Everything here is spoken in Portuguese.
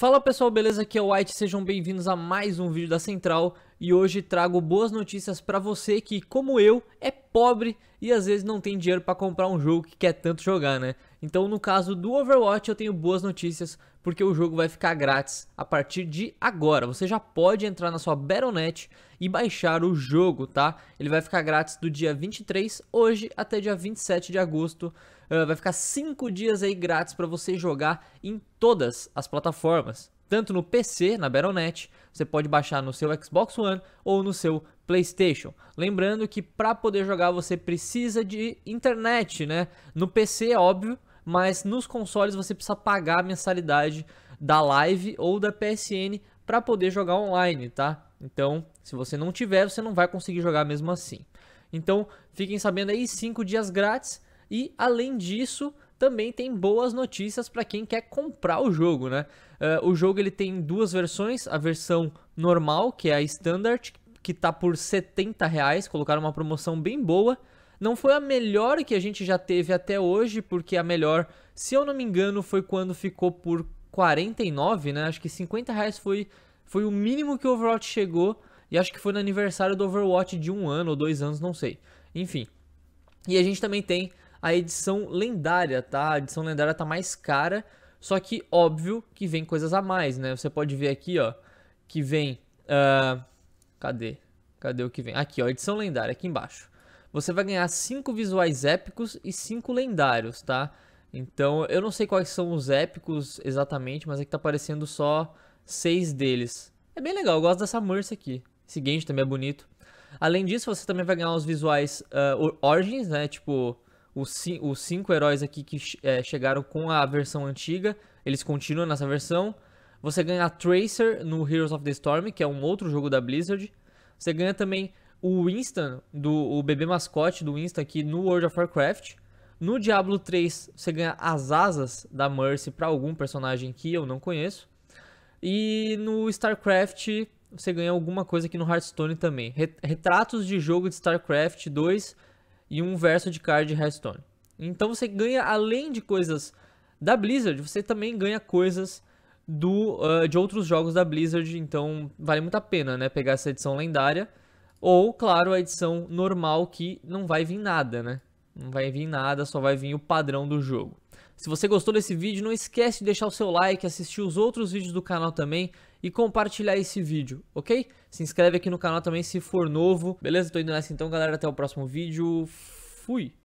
Fala pessoal, beleza? Aqui é o White, sejam bem-vindos a mais um vídeo da Central e hoje trago boas notícias para você que, como eu, é pobre e às vezes não tem dinheiro para comprar um jogo que quer tanto jogar, né? Então, no caso do Overwatch, eu tenho boas notícias porque o jogo vai ficar grátis a partir de agora. Você já pode entrar na sua Battle.net e baixar o jogo, tá? Ele vai ficar grátis do dia 23 hoje até dia 27 de agosto. Uh, vai ficar 5 dias aí grátis para você jogar em todas as plataformas tanto no PC, na Battle.net, você pode baixar no seu Xbox One ou no seu PlayStation. Lembrando que para poder jogar você precisa de internet, né? No PC, é óbvio, mas nos consoles você precisa pagar a mensalidade da Live ou da PSN para poder jogar online, tá? Então, se você não tiver, você não vai conseguir jogar mesmo assim. Então, fiquem sabendo aí 5 dias grátis e além disso, também tem boas notícias para quem quer comprar o jogo, né? Uh, o jogo ele tem duas versões, a versão normal, que é a standard, que tá por 70 reais, colocaram uma promoção bem boa. Não foi a melhor que a gente já teve até hoje, porque a melhor, se eu não me engano, foi quando ficou por 49, né? Acho que 50 reais foi, foi o mínimo que o Overwatch chegou, e acho que foi no aniversário do Overwatch de um ano ou dois anos, não sei. Enfim, e a gente também tem a edição lendária, tá? A edição lendária tá mais cara, só que óbvio que vem coisas a mais, né? Você pode ver aqui, ó, que vem... Uh, cadê? Cadê o que vem? Aqui, ó, edição lendária, aqui embaixo. Você vai ganhar 5 visuais épicos e 5 lendários, tá? Então, eu não sei quais são os épicos exatamente, mas aqui é tá aparecendo só 6 deles. É bem legal, eu gosto dessa Mercy aqui. Esse também é bonito. Além disso, você também vai ganhar os visuais uh, Origins, né? Tipo, os, ci os cinco heróis aqui que é, chegaram com a versão antiga, eles continuam nessa versão. Você ganha Tracer no Heroes of the Storm, que é um outro jogo da Blizzard. Você ganha também o Winston, do, o bebê mascote do Winston aqui no World of Warcraft. No Diablo 3, você ganha as asas da Mercy para algum personagem que eu não conheço. E no StarCraft, você ganha alguma coisa aqui no Hearthstone também. Retratos de jogo de StarCraft 2 e um verso de card redstone. Então você ganha, além de coisas da Blizzard, você também ganha coisas do, uh, de outros jogos da Blizzard, então vale muito a pena né, pegar essa edição lendária. Ou, claro, a edição normal que não vai vir nada, né? Não vai vir nada, só vai vir o padrão do jogo. Se você gostou desse vídeo, não esquece de deixar o seu like, assistir os outros vídeos do canal também e compartilhar esse vídeo, ok? Se inscreve aqui no canal também se for novo. Beleza? Tô indo nessa então, galera. Até o próximo vídeo. Fui!